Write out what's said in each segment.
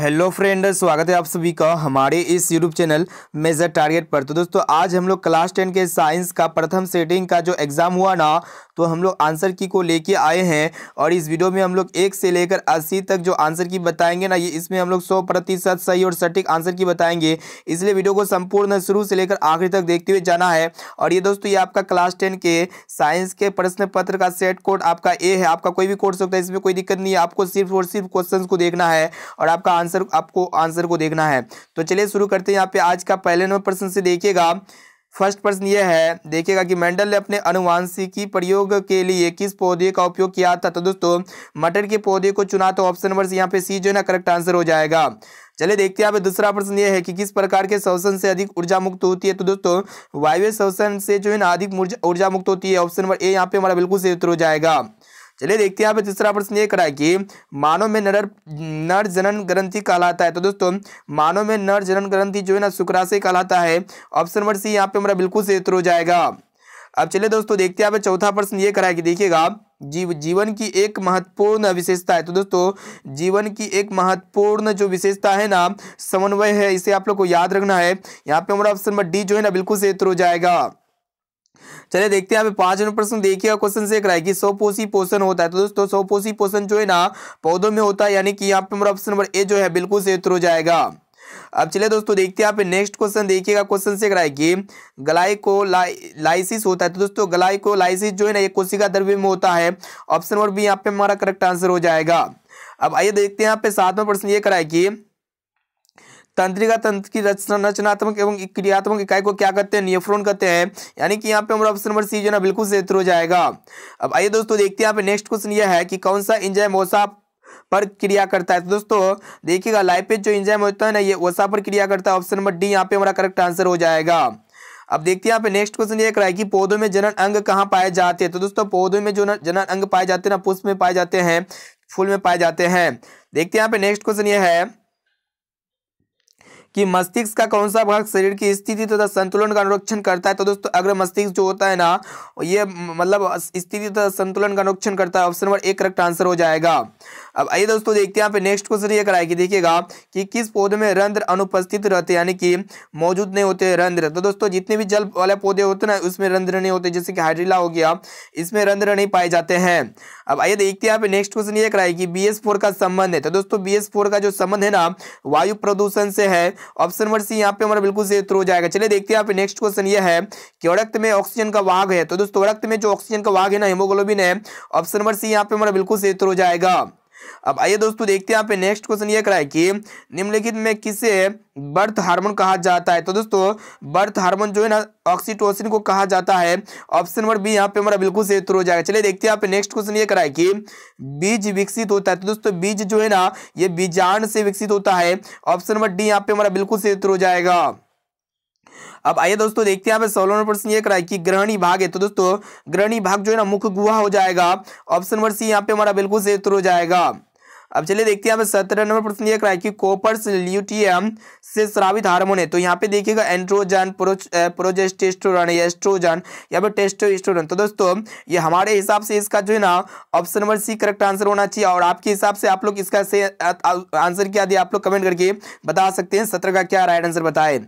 hello friend स्वागत है आप सभी का हमारे इस यूट्यूब चैनल मेजर टारगेट पर तो दोस्तों आज हम लोग क्लास टेन के साइंस का प्रथम सेटिंग का जो एग्ज़ाम हुआ ना तो हम लोग आंसर की को लेके आए हैं और इस वीडियो में हम लोग एक से लेकर अस्सी तक जो आंसर की बताएंगे ना ये इसमें हम लोग सौ प्रतिशत सही और सटीक आंसर की बताएंगे इसलिए वीडियो को संपूर्ण शुरू से लेकर आखिरी तक देखते हुए जाना है और ये दोस्तों ये आपका क्लास टेन के साइंस के प्रश्न पत्र का सेट कोड आपका ए है आपका कोई भी कोड सकता है इसमें कोई दिक्कत नहीं है आपको सिर्फ और सिर्फ क्वेश्चन को देखना है और आपका आंसर आपको आंसर को देखना है तो चलिए शुरू करते हैं यहाँ पे आज का पहले नंबर प्रश्न से देखिएगा फर्स्ट प्रश्न ये है देखिएगा कि मेंडल ने अपने अनुवांशिकी प्रयोग के लिए किस पौधे का उपयोग किया था तो दोस्तों मटर के पौधे को चुना तो ऑप्शन नंबर यहाँ पे सी जो है ना करेक्ट आंसर हो जाएगा चलिए देखते हैं यहाँ दूसरा प्रश्न ये है कि किस प्रकार के शोषण से अधिक ऊर्जा मुक्त होती है तो दोस्तों वायव्य शोषण से जो है ना अधिक ऊर्जा मुक्त होती है ऑप्शन नंबर ए यहाँ पे हमारा बिल्कुल सही उत्तर हो जाएगा चलिए देखते हैं यहाँ पे तीसरा प्रश्न ये करा कि मानव में नर नर जनन ग्रंथि कहलाता है तो दोस्तों मानव में नर जनन ग्रंथि जो है ना शुक्राशय कहलाता है ऑप्शन नंबर सी यहाँ पे हमारा बिल्कुल से हो जाएगा अब चलिए दोस्तों देखते हैं यहाँ पे चौथा प्रश्न ये करा कि देखिएगा जीव जीवन की एक महत्वपूर्ण विशेषता है तो दोस्तों जीवन की एक महत्वपूर्ण जो विशेषता है ना समन्वय है इसे आप लोग को याद रखना है यहाँ पे हमारा ऑप्शन नंबर डी जो है ना बिल्कुल से हो जाएगा चलिए देखते हैं पांच नंबर प्रश्न देखिएगा क्वेश्चन से कराए कि पोषी पोषण होता है तो दोस्तों पोषी पोषण जो है ना पौधों में होता है यानी कि यहाँ पे हमारा ऑप्शन नंबर ए जो है बिल्कुल से उतर हो जाएगा अब चलिए दोस्तों देखते हैं पे नेक्स्ट क्वेश्चन देखिएगा क्वेश्चन से कराए कि ग्लाइकोलाइसिस होता है तो दोस्तों ग्लाइकोलाइसिस जो है ना ये कोशिका द्रव्य में होता है ऑप्शन नंबर बी यहाँ पे हमारा करेक्ट आंसर हो जाएगा अब आइए देखते हैं यहाँ पे सातवां प्रश्न ये कराए कि तंत्रिका तंत्र की रचनात्मक एवं क्रियात्मक इकाई को क्या कहते हैं नियफ्रोन कहते हैं यानी कि यहाँ पे हमारा ऑप्शन नंबर सी जो ना बिल्कुल से हो जाएगा अब आइए दोस्तों देखते हैं यहाँ पे नेक्स्ट क्वेश्चन यह है कि कौन सा इंजय ओसा पर क्रिया करता है तो दोस्तों देखिएगा लाइपेज जो इंजाइम होता है ना ये ओसा पर क्रिया करता है ऑप्शन नंबर डी यहाँ पे हमारा करेक्ट आंसर हो जाएगा अब देखते हैं यहाँ पे नेक्स्ट क्वेश्चन ये कराए कि पौधों में जनन अंग कहाँ पाए जाते हैं तो दोस्तों पौधों में जो जनन अंग पाए जाते हैं ना पुष्प में पाए जाते हैं फूल में पाए जाते हैं देखते हैं यहाँ पे नेक्स्ट क्वेश्चन ये है कि मस्तिष्क का कौन सा भाग शरीर की स्थिति तथा संतुलन का अनुरक्षण करता है तो दोस्तों अग्र मस्तिष्क जो होता है ना ये मतलब स्थिति तथा संतुलन का अनुरक्षण करता है ऑप्शन नंबर एक करेक्ट आंसर हो जाएगा अब आइए दोस्तों देखते हैं यहाँ पे नेक्स्ट क्वेश्चन ये कि देखिएगा कि किस पौधे में रंध्र अनुपस्थित रहते यानी कि मौजूद नहीं होते रंध्र तो दोस्तों जितने भी जल वाले पौधे होते ना उसमें रंध्र नहीं होते जैसे कि हाइड्रिला हो गया इसमें रंध्र नहीं पाए जाते हैं अब आइए देखते हैं यहाँ पे नेक्स्ट क्वेश्चन ये कराएगी बी एस फोर का संबंध है तो दोस्तों बी एस फोर का जो संबंध है ना वायु प्रदूषण से है ऑप्शन नंबर सी यहाँ पे हमारा बिल्कुल से थ्रो जाएगा चलिए देखते हैं यहाँ पे नेक्स्ट क्वेश्चन ये है कि रक्त में ऑक्सीजन का वाघ है तो दोस्तों रक्त में जो ऑक्सीजन का वाघ है ना हिमोग्लोबिन है ऑप्शन नंबर सी यहाँ पे हमारा बिल्कुल से थ्रो जाएगा अब आइए दोस्तों देखते हैं पे नेक्स्ट क्वेश्चन ये कराए कि निम्नलिखित में किसे बर्थ हार्मोन कहा जाता है तो दोस्तों बर्थ हार्मोन जो है ना ऑक्सीटोसिन को कहा जाता है ऑप्शन नंबर बी यहाँ पे हमारा बिल्कुल से उत्तर हो जाएगा चलिए देखते हैं पे नेक्स्ट क्वेश्चन ये कराए कि बीज विकसित होता है तो दोस्तों बीज जो है ना ये बीजाण से विकसित होता है ऑप्शन नंबर डी यहाँ पे हमारा बिल्कुल से उत्तर हो जाएगा अब आइए दोस्तों देखते हैं सोलह नंबर प्रश्न ये कराए कि ग्रहणी भाग है तो दोस्तों ग्रहणी भाग जो है ना मुख गुहा हो जाएगा ऑप्शन नंबर सी यहाँ पे हमारा बिल्कुल से उत्तर हो जाएगा अब चलिए देखते हैं यहाँ पे सत्रह नंबर प्रश्न ये कराए कि कोपर्स ल्यूटियम से श्रावित हार्मोन है तो यहाँ पे देखिएगा एंड्रोजन प्रोजेस्टेस्टोरन एस्ट्रोजन या फिर टेस्टोस्टोरन तो दोस्तों ये हमारे हिसाब से इसका जो है ना option number C correct answer होना चाहिए और आपके हिसाब से आप लोग इसका से आंसर क्या दिया आप लोग कमेंट करके बता सकते हैं सत्रह का क्या राइट आंसर बताए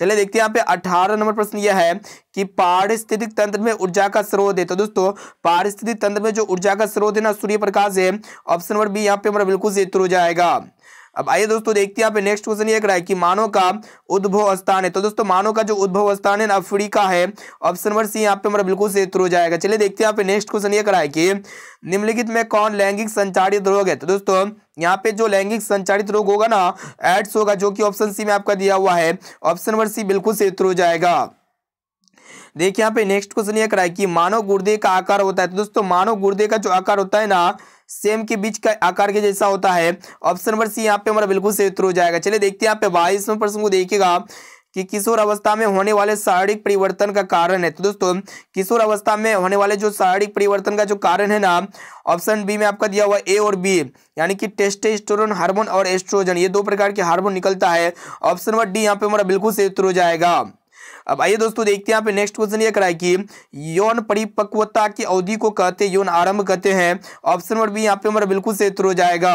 चलिए देखते हैं यहाँ पे अठारह नंबर प्रश्न यह है कि पारिस्थितिक तंत्र में ऊर्जा का स्रोत है तो दोस्तों पारिस्थितिक तंत्र में जो ऊर्जा का स्रोत है ना सूर्य प्रकाश है ऑप्शन नंबर बी यहाँ पे हमारा बिल्कुल सही हो जाएगा अब आइए दोस्तों देखते हैं नेक्स्ट क्वेश्चन ये है कि मानव का उद्भव स्थान है तो दोस्तों मानव का जो उद्भव स्थान है ना अफ्रीका है ऑप्शन नंबर सी यहाँ पे हमारा बिल्कुल से थ्रो जाएगा चलिए देखते हैं नेक्स्ट क्वेश्चन ये कराए कि निम्नलिखित में कौन लैंगिक संचारित रोग है तो दोस्तों यहाँ पे जो लैंगिक संचारित रोग होगा ना एड्स होगा जो कि ऑप्शन सी में आपका दिया हुआ है ऑप्शन नंबर सी बिल्कुल से हो जाएगा देखिए यहाँ पे नेक्स्ट क्वेश्चन ये कराए कि मानव गुर्दे का आकार होता है तो दोस्तों मानव गुर्दे का जो आकार होता है ना सेम के बीच का आकार के जैसा होता है ऑप्शन नंबर सी यहाँ पे हमारा बिल्कुल से उत्तर हो जाएगा चलिए देखते हैं यहाँ पे बाईसवें प्रश्न को देखिएगा कि किशोर अवस्था में होने वाले शारीरिक परिवर्तन का कारण है तो दोस्तों किशोर अवस्था में होने वाले जो शारीरिक परिवर्तन का जो कारण है ना ऑप्शन बी में आपका दिया हुआ ए और बी यानी कि टेस्टेस्टोरन हार्मोन और एस्ट्रोजन ये दो प्रकार के हार्मोन निकलता है ऑप्शन नंबर डी यहाँ पे हमारा बिल्कुल से उत्तर हो जाएगा अब आइए दोस्तों देखते हैं यहाँ पे नेक्स्ट क्वेश्चन ये कराए कि यौन परिपक्वता की अवधि को कहते यौन आरंभ कहते हैं ऑप्शन नंबर बी यहाँ पे हमारा बिल्कुल से हो जाएगा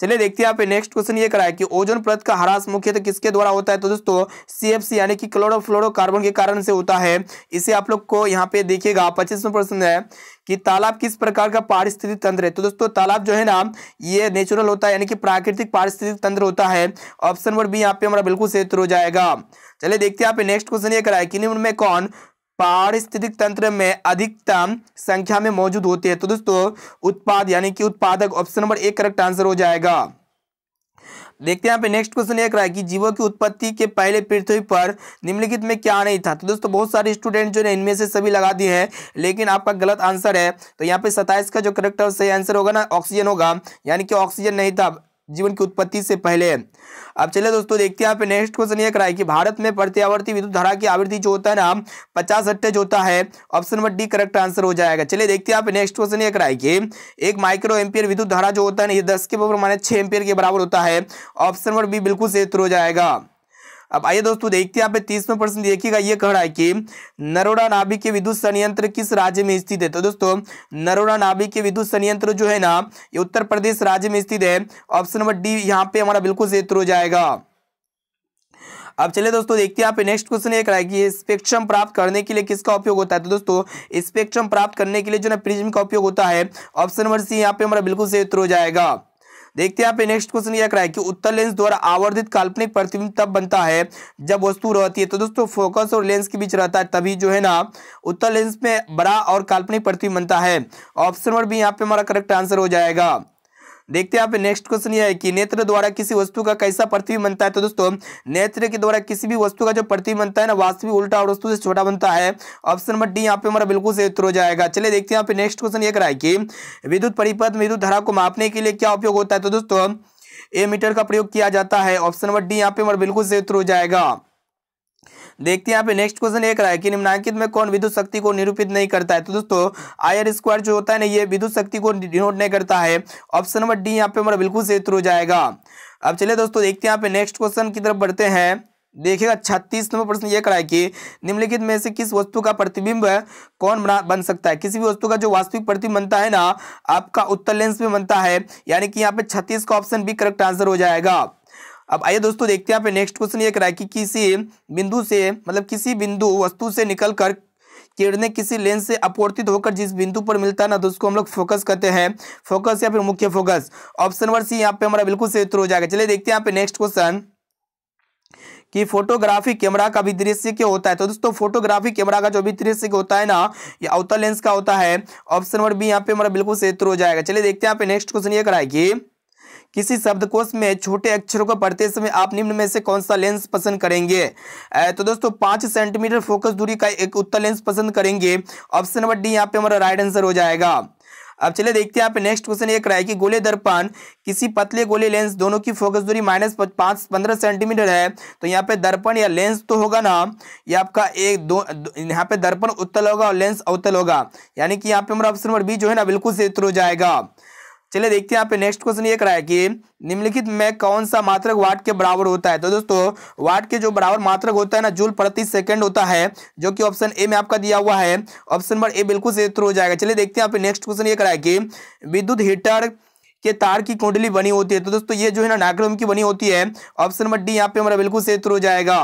चलिए देखते हैं यहाँ पे नेक्स्ट क्वेश्चन ये कराए कि ओजोन परत का हरास मुख्यतः तो किसके द्वारा होता है तो दोस्तों सी यानी कि क्लोरोफ्लोरोकार्बन के कारण से होता है इसे आप लोग को यहाँ पे देखिएगा पच्चीसवें प्रश्न है कि तालाब किस प्रकार का पारिस्थितिक तंत्र है तो दोस्तों तालाब जो है ना ये नेचुरल होता है यानी कि प्राकृतिक पारिस्थितिक तंत्र होता है ऑप्शन नंबर बी यहाँ पे हमारा बिल्कुल सेत हो जाएगा चलिए देखते हैं यहाँ पे नेक्स्ट क्वेश्चन ये कराए कि निम्न कौन पारिस्थितिक तंत्र में अधिकतम संख्या में मौजूद होते हैं तो दोस्तों उत्पाद यानी कि उत्पादक ऑप्शन नंबर एक करेक्ट आंसर हो जाएगा देखते हैं यहाँ पे नेक्स्ट क्वेश्चन एक रहा है कि जीवों की उत्पत्ति के पहले पृथ्वी पर निम्नलिखित में क्या नहीं था तो दोस्तों बहुत सारे स्टूडेंट जो है इनमें से सभी लगा दिए हैं लेकिन आपका गलत आंसर है तो यहाँ पे सताइस का जो करेक्ट सही आंसर होगा ना ऑक्सीजन होगा यानी कि ऑक्सीजन नहीं था जीवन की उत्पत्ति से पहले अब चलिए दोस्तों देखते हैं पे नेक्स्ट क्वेश्चन ये कराए कि भारत में प्रत्यावर्ती विद्युत धारा की आवृत्ति जो होता है ना पचास जो होता है option number D correct answer हो जाएगा चलिए देखते हैं पे नेक्स्ट क्वेश्चन ये कराए कि एक माइक्रो एम्पियर विद्युत धारा जो होता है ना ये दस के बराबर माने छह एम्पियर के बराबर होता है ऑप्शन नंबर बी बिल्कुल से हो जाएगा अब आइए दोस्तों देखते हैं यहाँ पे तीसवें प्रश्न देखिएगा ये कह रहा है कि नरोड़ा नाभिक के विद्युत संयंत्र किस राज्य में स्थित है तो दोस्तों नरोड़ा नाभिक के विद्युत संयंत्र जो है ना ये उत्तर प्रदेश राज्य में स्थित है ऑप्शन नंबर डी यहाँ पे हमारा बिल्कुल क्षेत्र हो जाएगा अब चलिए दोस्तों देखते हैं यहाँ पे नेक्स्ट क्वेश्चन एक रहा कि स्पेक्ट्रम प्राप्त करने के लिए किसका उपयोग होता है तो दोस्तों स्पेक्ट्रम प्राप्त करने के लिए जो ना प्रिज्म का उपयोग होता है ऑप्शन नंबर सी यहाँ पे हमारा बिल्कुल सही उत्तर हो जाएगा देखते हैं नेक्स्ट क्वेश्चन यह कराए कि उत्तर लेंस द्वारा आवर्धित काल्पनिक प्रतिबिंब तब बनता है जब वस्तु रहती है तो दोस्तों फोकस और लेंस के बीच रहता है तभी जो है ना उत्तर लेंस में बड़ा और काल्पनिक प्रतिबिंब बनता है ऑप्शन नंबर बी यहाँ पे हमारा करेक्ट आंसर हो जाएगा देखते हैं आप नेक्स्ट क्वेश्चन यह है कि नेत्र द्वारा किसी वस्तु का कैसा प्रतिबिंब बनता है तो दोस्तों नेत्र के द्वारा किसी भी वस्तु का जो प्रतिबिंब बनता है ना वास्तविक उल्टा और वस्तु से छोटा बनता है ऑप्शन नंबर डी यहाँ पे हमारा बिल्कुल से उत्तर हो जाएगा चलिए देखते हैं यहाँ पे नेक्स्ट क्वेश्चन ये कराए कि विद्युत परिपथ विद्युत धारा को मापने के लिए क्या उपयोग होता है तो दोस्तों ए मीटर का प्रयोग किया जाता है ऑप्शन नंबर डी यहाँ पे हमारा बिल्कुल से उत्तर हो जाएगा देखते हैं यहाँ पे नेक्स्ट क्वेश्चन एक रहा है कि निम्नांकित में कौन विद्युत शक्ति को निरूपित नहीं करता है तो दोस्तों आयर स्क्वायर जो होता है ना ये विद्युत शक्ति को डिनोट नहीं करता है ऑप्शन नंबर डी यहाँ पे हमारा बिल्कुल से थ्रू जाएगा अब चलिए दोस्तों देखते हैं यहाँ पे नेक्स्ट क्वेश्चन की तरफ बढ़ते हैं देखिएगा छत्तीस नंबर प्रश्न ये कराए कि निम्नलिखित में से किस वस्तु का प्रतिबिंब कौन बना बन सकता है किसी भी वस्तु का जो वास्तविक प्रतिबिंब बनता है ना आपका उत्तर लेंस में बनता है यानी कि यहाँ पे छत्तीस का ऑप्शन भी करेक्ट आंसर हो जाएगा अब आइए दोस्तों देखते हैं नेक्स्ट क्वेश्चन ये कराया कि किसी बिंदु से मतलब किसी बिंदु वस्तु से निकल कर किरने किसी लेंस से अपवर्तित होकर जिस बिंदु पर मिलता है ना तो उसको हम लोग फोकस करते हैं फोकस या फिर मुख्य फोकस ऑप्शन नंबर सी यहाँ पे हमारा बिल्कुल से उत्तर हो जाएगा चलिए देखते हैं यहाँ पे नेक्स्ट क्वेश्चन कि फोटोग्राफी कैमरा का भी दृश्य क्या होता है तो दोस्तों फोटोग्राफी कैमरा का जो भी दृश्य होता है ना ये अवतल लेंस का होता है ऑप्शन नंबर बी यहाँ पे हमारा बिल्कुल से उत्तर हो जाएगा चलिए देखते हैं यहाँ पे नेक्स्ट क्वेश्चन ये कराएगी किसी शब्दकोश में छोटे अक्षरों को पढ़ते समय आप निम्न में से कौन सा लेंस पसंद करेंगे तो दोस्तों पांच सेंटीमीटर फोकस दूरी का एक उत्तर लेंस पसंद करेंगे ऑप्शन नंबर डी यहाँ पे हमारा राइट आंसर हो जाएगा अब चलिए देखते हैं यहाँ पे नेक्स्ट क्वेश्चन एक रहा है कि गोले दर्पण किसी पतले गोले लेंस दोनों की फोकस दूरी माइनस पाँच पंद्रह सेंटीमीटर है तो यहाँ पे दर्पण या लेंस तो होगा ना ये आपका एक दो, दो यहाँ पे दर्पण उत्तल होगा और लेंस अवतल होगा यानी कि यहाँ पे हमारा ऑप्शन नंबर बी जो है ना बिल्कुल से हो जाएगा चलिए देखते हैं यहाँ पे नेक्स्ट क्वेश्चन ये कराया कि निम्नलिखित में कौन सा मात्रक वाट के बराबर होता है तो दोस्तों वाट के जो बराबर मात्रक होता है ना जूल प्रति सेकंड होता है जो कि ऑप्शन ए में आपका दिया हुआ है ऑप्शन नंबर ए बिल्कुल से थ्रू हो जाएगा चलिए देखते हैं यहाँ पे नेक्स्ट क्वेश्चन ये कराया कि विद्युत हीटर के तार की कुंडली बनी होती है तो दोस्तों ये जो है ना नाइक्रोम की बनी होती है ऑप्शन नंबर डी यहाँ पे हमारा बिल्कुल से थ्रू हो जाएगा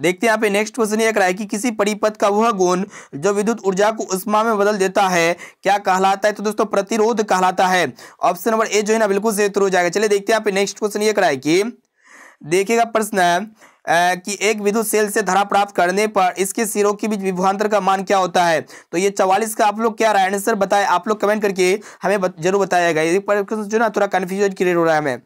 देखते हैं पे नेक्स्ट क्वेश्चन ये कराए कि किसी परिपथ का वह गुण जो विद्युत ऊर्जा को उष्मा में बदल देता है क्या कहलाता है तो दोस्तों प्रतिरोध कहलाता है ऑप्शन नंबर ए जो है ना बिल्कुल उत्तर हो जाएगा चलिए देखते हैं पे नेक्स्ट क्वेश्चन ये कराए कि देखिएगा प्रश्न है कि एक विद्युत सेल से धारा प्राप्त करने पर इसके सिरों के बीच विभवान्तर का मान क्या होता है तो ये चवालीस का आप लोग क्या रहा है आंसर बताए आप लोग कमेंट करके हमें बत, जरूर बताया गया ये जो ना थोड़ा कन्फ्यूजन क्रिएट हो रहा है हमें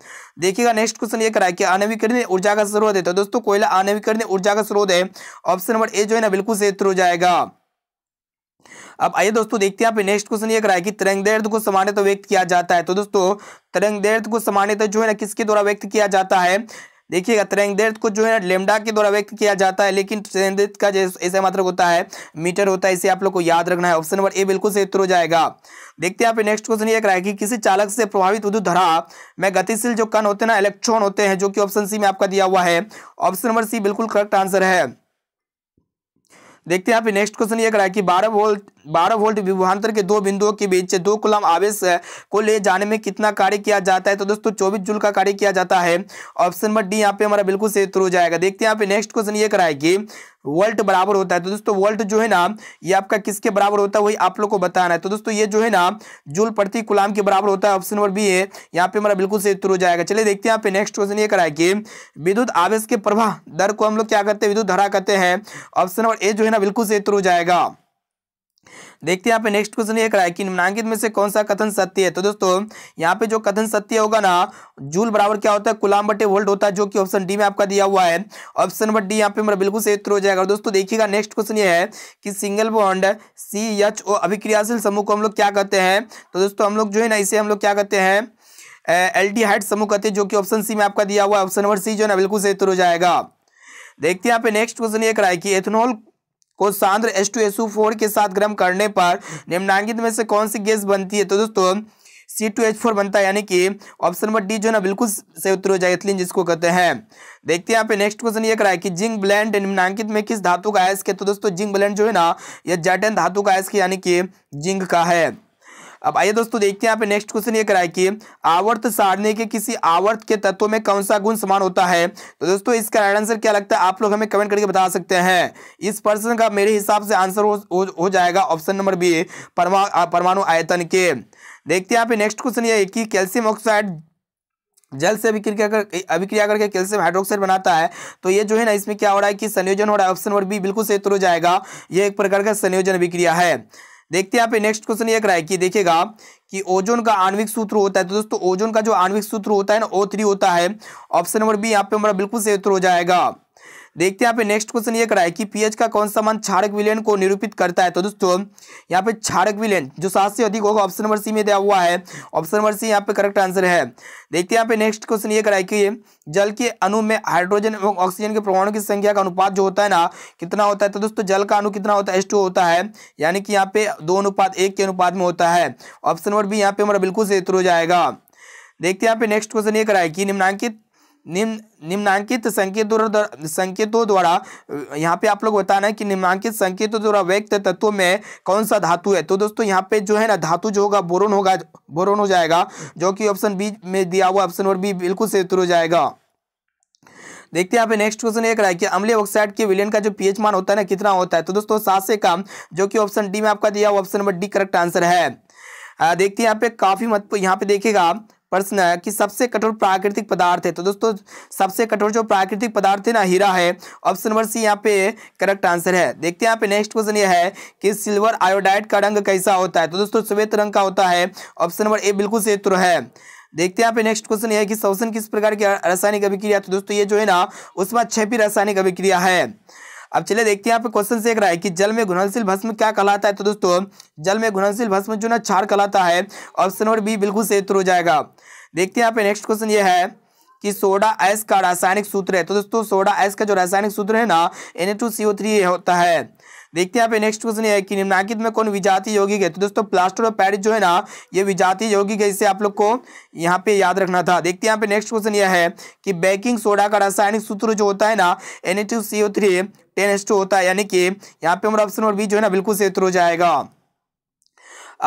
देखिएगा नेक्स्ट क्वेश्चन ये करा है कि अनवीकरण ऊर्जा का स्रोत है तो दोस्तों कोयला अनवीकरण ऊर्जा का स्रोत है ऑप्शन नंबर ए जो है ना बिल्कुल से हो जाएगा अब आइए दोस्तों देखते हैं यहाँ पे नेक्स्ट क्वेश्चन ये करा है कि दर्द को सामान्यतः व्यक्त किया जाता है तो दोस्तों दर्द को सामान्यतः जो है ना किसके द्वारा व्यक्त किया जाता है देखिएगा तरंगदैर्ध को जो है लेमडा के द्वारा व्यक्त किया जाता है लेकिन तरंगदैर्ध का ऐसा मात्रक होता है मीटर होता है इसे आप लोग को याद रखना है ऑप्शन नंबर ए बिल्कुल से उत्तर हो जाएगा देखते हैं आप नेक्स्ट क्वेश्चन ये कराया कि किसी चालक से प्रभावित विद्युत धारा में गतिशील जो कण होते हैं ना इलेक्ट्रॉन होते हैं जो कि ऑप्शन सी में आपका दिया हुआ है ऑप्शन नंबर सी बिल्कुल करेक्ट आंसर है देखते हैं आप नेक्स्ट क्वेश्चन ये कराया कि बारह वोल्ट बारह वोल्ट विभवान्तर के दो बिंदुओं के बीच दो कुलम आवेश को ले जाने में कितना कार्य किया जाता है तो दोस्तों चौबीस जूल का कार्य किया जाता है ऑप्शन नंबर डी यहाँ पे हमारा बिल्कुल सही उत्तर हो जाएगा देखते हैं यहाँ पे नेक्स्ट क्वेश्चन ये कराए कि वोल्ट बराबर होता है तो दोस्तों वोल्ट जो है ना ये आपका किसके बराबर होता है वही आप लोग को बताना है तो दोस्तों ये जो है ना जूल प्रति कुलाम के बराबर होता है ऑप्शन नंबर बी है यहाँ पे हमारा बिल्कुल सही उत्तर हो जाएगा चलिए देखते हैं यहाँ पे नेक्स्ट क्वेश्चन ये कराए कि विद्युत आवेश के प्रवाह दर को हम लोग क्या करते हैं विद्युत धरा कहते हैं ऑप्शन नंबर ए जो है ना बिल्कुल सही उत्तर हो जाएगा देखते हैं पे नेक्स्ट क्वेश्चन ये कराया कि निम्नांकित में से कौन सा कथन सत्य है तो दोस्तों यहाँ पे जो कथन सत्य होगा ना जूल बराबर क्या होता है कुलाम बटे वोल्ट होता है जो कि ऑप्शन डी में आपका दिया हुआ है ऑप्शन नंबर डी यहाँ पे मेरा बिल्कुल सही उत्तर हो जाएगा दोस्तों देखिएगा नेक्स्ट क्वेश्चन ये है कि single bond C H O अभिक्रियाशील समूह को हम लोग क्या कहते हैं तो दोस्तों हम लोग जो है ना इसे हम लोग क्या कहते हैं एल डी हाइट समूह कहते हैं जो कि ऑप्शन सी में आपका दिया हुआ है ऑप्शन नंबर सी जो है ना बिल्कुल सही उत्तर हो जाएगा देखते हैं यहाँ पे नेक्स्ट क्वेश्चन ये कराए कि एथेनॉल को सांद्र एस टू एस फोर के साथ गर्म करने पर निम्नांकित में से कौन सी गैस बनती है तो दोस्तों सी टू एच फोर बनता है यानी कि ऑप्शन नंबर डी जो है ना बिल्कुल सही उत्तर हो जाएगा इथिलीन जिसको कहते हैं देखते हैं यहाँ पे नेक्स्ट क्वेश्चन ये कराया कि जिंक ब्लैंड निम्नांकित में किस धातु का आयस के तो दोस्तों जिंक ब्लैंड जो है ना यह जैटन धातु का के यानी कि जिंक का है अब आइए दोस्तों देखते हैं यहाँ पे नेक्स्ट क्वेश्चन ये कराए कि आवर्त सारणी के किसी आवर्त के तत्वों में कौन सा गुण समान होता है तो दोस्तों इसका राइट आंसर क्या लगता है आप लोग हमें कमेंट करके बता सकते हैं इस प्रश्न का मेरे हिसाब से आंसर हो, हो, हो जाएगा ऑप्शन नंबर बी परमाणु आयतन के देखते हैं यहाँ पे नेक्स्ट क्वेश्चन ये है कि कैल्शियम ऑक्साइड जल से अभिक्रिया कर अभिक्रिया करके कैल्शियम हाइड्रोक्साइड बनाता है तो ये जो है ना इसमें क्या हो रहा है कि संयोजन हो रहा है ऑप्शन नंबर बी बिल्कुल सही उत्तर हो जाएगा ये एक प्रकार का संयोजन अभिक्रिया है देखते हैं यहाँ पे नेक्स्ट क्वेश्चन ये कराए कि देखिएगा कि ओजोन का आणविक सूत्र होता है तो दोस्तों ओजोन का जो आणविक सूत्र होता है ना ओ थ्री होता है ऑप्शन नंबर बी यहाँ पे हमारा बिल्कुल सही उत्तर हो जाएगा देखते हैं यहाँ पे नेक्स्ट क्वेश्चन ये कराए कि पीएच का कौन सा मान क्षारक विलयन को निरूपित करता है तो दोस्तों यहाँ पे क्षारक विलयन जो सात से अधिक होगा ऑप्शन नंबर सी में दिया हुआ है ऑप्शन नंबर सी यहाँ पे करेक्ट आंसर है देखते हैं यहाँ पे नेक्स्ट क्वेश्चन ये है कि जल के अणु में हाइड्रोजन एवं ऑक्सीजन के परमाणु की संख्या का अनुपात जो होता है ना कितना होता है तो दोस्तों जल का अनु कितना होता है एस होता है यानी कि यहाँ पे दो अनुपात एक के अनुपात में होता है ऑप्शन नंबर बी यहाँ पे हमारा बिल्कुल से हो जाएगा देखते हैं यहाँ पे नेक्स्ट क्वेश्चन ये कराए कि निम्नांकित निम्न निम्नांकित संकेतों संकेतों द्वारा यहाँ पे आप लोग बताना है कि निम्नांकित संकेतों द्वारा व्यक्त तत्वों में कौन सा धातु है तो दोस्तों यहाँ पे जो है ना धातु जो होगा बोरोन होगा बोरोन हो जाएगा जो कि ऑप्शन बी में दिया हुआ ऑप्शन और बी बिल्कुल से उत्तर हो जाएगा देखते हैं यहाँ पे नेक्स्ट क्वेश्चन एक रहा है कि अम्लीय ऑक्साइड के विलियन का जो पीएच मान होता है ना कितना होता है तो दोस्तों सात से कम जो कि ऑप्शन डी में आपका दिया हुआ option number D correct answer है देखते हैं यहाँ पे काफी मत यहाँ पे देखिएगा प्रश्न है कि सबसे कठोर प्राकृतिक पदार्थ है तो दोस्तों सबसे कठोर जो प्राकृतिक पदार्थ है ना हीरा है ऑप्शन नंबर सी यहाँ पे करेक्ट आंसर है देखते हैं यहाँ पे नेक्स्ट क्वेश्चन ये है कि सिल्वर आयोडाइड का रंग कैसा होता है तो दोस्तों श्वेत रंग का होता है ऑप्शन नंबर ए बिल्कुल से है देखते हैं यहाँ पे नेक्स्ट क्वेश्चन ये है कि शोषण किस प्रकार की रासायनिक अभिक्रिया तो दोस्तों ये जो है ना उसमें छपी रासायनिक अभिक्रिया है अब चलिए देखते हैं पे क्वेश्चन से एक रहा है कि जल में घुनशील भस्म क्या कहलाता है तो दोस्तों जल में घुनशील भस्म जो ना क्षार कहलाता है ऑप्शन नंबर बी बिल्कुल सही उत्तर हो जाएगा देखते हैं आप पे नेक्स्ट क्वेश्चन ये है कि सोडा एस का रासायनिक सूत्र है तो दोस्तों सोडा एस का जो रासायनिक सूत्र है ना एन होता है देखते हैं यहाँ पे नेक्स्ट क्वेश्चन है कि निम्नाकित में कौन विजाति यौगिक है तो दोस्तों प्लास्टर और पैरिस जो है ना ये विजाति यौगिक है इसे आप लोग को यहाँ पे याद रखना था देखते हैं यहाँ पे नेक्स्ट क्वेश्चन यह है कि बेकिंग सोडा का रासायनिक सूत्र जो होता है ना एन एच टेन टू होता है यानी कि यहाँ पे हमारा ऑप्शन नंबर बी जो है ना बिल्कुल से हो जाएगा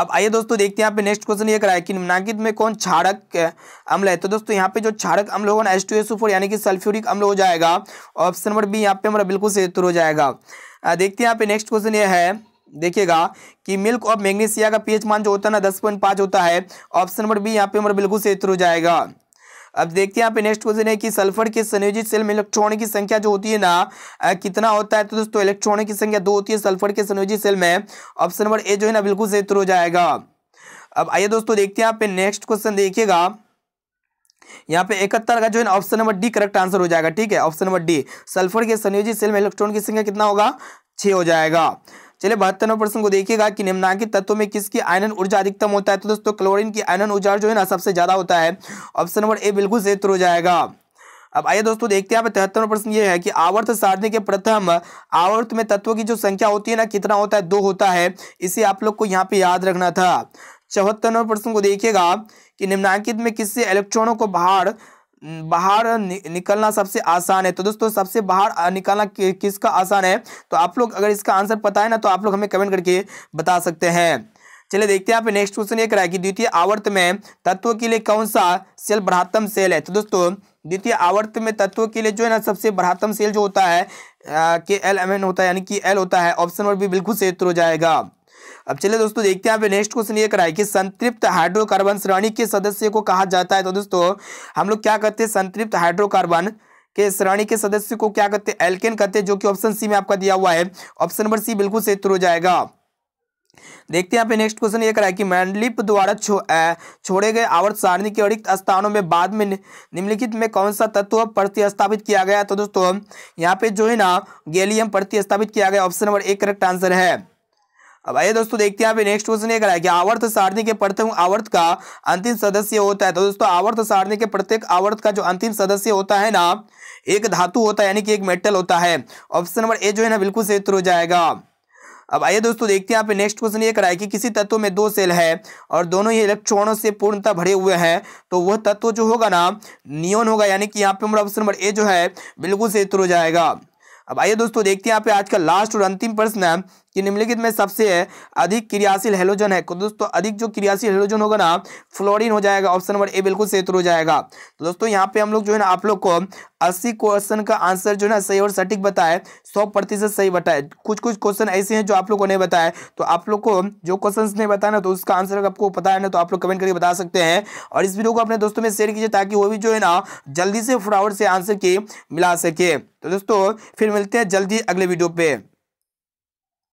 अब आइए दोस्तों देखते हैं यहाँ पे नेक्स्ट क्वेश्चन ये कराया कि निम्नाकित में कौन छाड़क अम्ल है तो दोस्तों यहाँ पे जो छाड़क अम्ल होगा ना एस टू एस फोर यानी कि सल्फ्यूरिक अम्ल हो जाएगा ऑप्शन नंबर बी यहाँ पे हमारा बिल्कुल सेतु हो जाएगा देखते हैं यहाँ पे नेक्स्ट क्वेश्चन ये है देखिएगा कि मिल्क ऑफ मैग्नीशिया का पीएच मान जो होता है ना दस पॉइंट पाँच होता है ऑप्शन नंबर बी यहाँ पे हमारा बिल्कुल से हो जाएगा अब देखते हैं यहाँ पे नेक्स्ट क्वेश्चन है कि सल्फर के संयोजित सेल में इलेक्ट्रॉन की संख्या जो होती है ना कितना होता है तो दोस्तों इलेक्ट्रॉन की संख्या दो होती है सल्फर के संयोजित सेल में ऑप्शन नंबर ए जो है ना बिल्कुल से हो जाएगा अब आइए दोस्तों देखते हैं यहाँ पे नेक्स्ट क्वेश्चन देखिएगा यहाँ पे इकहत्तर का जो है option number D correct answer हो जाएगा ठीक है ऑप्शन नंबर डी सल्फर के संयोजित सेल में इलेक्ट्रॉन की संख्या कितना होगा छः हो जाएगा चलिए बहत्तर प्रश्न को देखिएगा कि निम्नांकित तत्वों में किसकी आयनन ऊर्जा अधिकतम होता है तो दोस्तों क्लोरीन की आयनन ऊर्जा जो है ना सबसे ज़्यादा होता है ऑप्शन नंबर ए बिल्कुल सही हो जाएगा अब आइए दोस्तों देखते हैं तिहत्तर प्रश्न ये है कि आवर्त सारणी के प्रथम आवर्त में तत्वों की जो संख्या होती है ना कितना होता है दो होता है इसे आप लोग को यहाँ पे याद रखना था चौहत्तर नंबर प्रश्न को देखिएगा कि निम्नांकित में किससे इलेक्ट्रॉनों को बाहर बाहर नि, निकलना सबसे आसान है तो दोस्तों सबसे बाहर निकलना कि, किसका आसान है तो आप लोग अगर इसका आंसर पता है ना तो आप लोग हमें कमेंट करके बता सकते हैं चलिए देखते हैं यहाँ नेक्स्ट क्वेश्चन ये करा है कि द्वितीय आवर्त में तत्व के लिए कौन सा सेल बृहत्तम सेल है तो दोस्तों द्वितीय आवर्त में तत्व के लिए जो है ना सबसे बृहत्तम सेल जो होता है के एल एम एन होता है यानी कि एल होता है ऑप्शन नंबर बी बिल्कुल सही उत्तर हो जाएगा अब चलिए दोस्तों देखते हैं यहाँ पे नेक्स्ट क्वेश्चन ये कराए कि संतृप्त हाइड्रोकार्बन श्रेणी के सदस्य को कहा जाता है तो दोस्तों हम लोग क्या करते हैं संतृप्त हाइड्रोकार्बन के श्रेणी के सदस्य को क्या करते हैं एल्केन करते हैं जो कि ऑप्शन सी में आपका दिया हुआ है ऑप्शन नंबर सी बिल्कुल से हो जाएगा देखते हैं यहाँ पे नेक्स्ट क्वेश्चन ये है कि मैंडलिप द्वारा छो, छोड़े गए आवर्त सारणी के अड़िक्त स्थानों में बाद में निम्नलिखित में कौन सा तत्व प्रतिस्थापित किया गया तो दोस्तों यहाँ पे जो है ना गैलियम प्रतिस्थापित किया गया ऑप्शन नंबर एक करेक्ट आंसर है अब आइए दोस्तों देखते हैं पे नेक्स्ट क्वेश्चन ये कराया कि आवर्त सारणी के प्रथम आवर्त का अंतिम सदस्य होता है तो दोस्तों आवर्त सारणी के प्रत्येक आवर्त का जो अंतिम सदस्य होता है ना एक धातु होता है यानी कि एक मेटल होता है ऑप्शन नंबर ए जो है ना बिल्कुल सही उत्तर हो जाएगा अब आइए दोस्तों देखते हैं पे नेक्स्ट क्वेश्चन ये कराया कि किसी तत्व में दो सेल है और दोनों ही इलेक्ट्रॉनों से पूर्णतः भरे हुए हैं तो वह तत्व जो होगा ना नियोन होगा यानी कि यहाँ पे हमारा ऑप्शन नंबर ए जो है बिल्कुल सही उत्तर हो जाएगा अब आइए दोस्तों देखते हैं यहाँ पे आज का लास्ट और अंतिम प्रश्न कि निम्नलिखित में सबसे अधिक क्रियाशील हेलोजन है तो दोस्तों अधिक जो क्रियाशील हेलोजन होगा ना फ्लोरिन हो जाएगा ऑप्शन नंबर ए बिल्कुल सही हो जाएगा तो दोस्तों यहाँ पे हम लोग जो है ना आप लोग को अस्सी क्वेश्चन का आंसर जो है ना सही और सटीक बताए सौ प्रतिशत सही बताए कुछ कुछ क्वेश्चन ऐसे हैं जो आप लोग को नहीं बताए तो आप लोग को जो क्वेश्चन नहीं बताया ना तो उसका आंसर आपको पता है ना तो आप लोग कमेंट करके बता सकते हैं और इस वीडियो को अपने दोस्तों में शेयर कीजिए ताकि वो भी जो है ना जल्दी से फटाफट से आंसर की मिला सके तो दोस्तों फिर मिलते हैं जल्दी अगले वीडियो पे